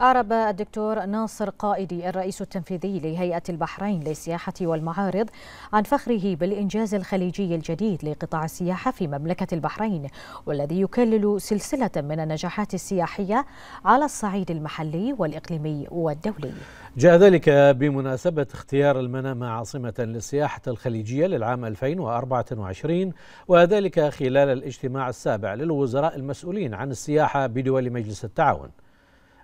أعرب الدكتور ناصر قائدي الرئيس التنفيذي لهيئة البحرين للسياحة والمعارض عن فخره بالإنجاز الخليجي الجديد لقطاع السياحة في مملكة البحرين والذي يكلل سلسلة من النجاحات السياحية على الصعيد المحلي والإقليمي والدولي جاء ذلك بمناسبة اختيار المنامة عاصمة للسياحة الخليجية للعام 2024 وذلك خلال الاجتماع السابع للوزراء المسؤولين عن السياحة بدول مجلس التعاون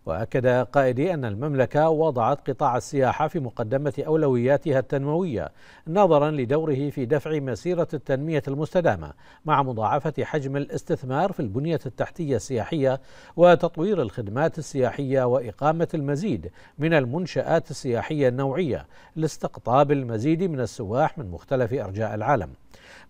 وأكد قائدي أن المملكة وضعت قطاع السياحة في مقدمة أولوياتها التنموية نظرا لدوره في دفع مسيرة التنمية المستدامة مع مضاعفة حجم الاستثمار في البنية التحتية السياحية وتطوير الخدمات السياحية وإقامة المزيد من المنشآت السياحية النوعية لاستقطاب المزيد من السواح من مختلف أرجاء العالم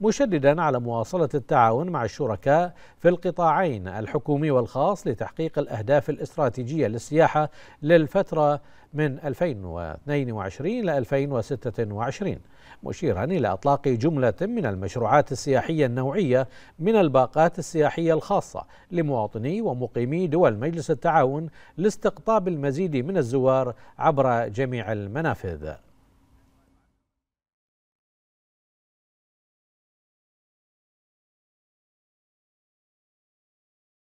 مشددا على مواصلة التعاون مع الشركاء في القطاعين الحكومي والخاص لتحقيق الأهداف الاستراتيجية الدولية للسياحة للفترة من 2022 ل 2026 مشيرا إلى إطلاق جملة من المشروعات السياحية النوعية من الباقات السياحية الخاصة لمواطني ومقيمي دول مجلس التعاون لاستقطاب المزيد من الزوار عبر جميع المنافذ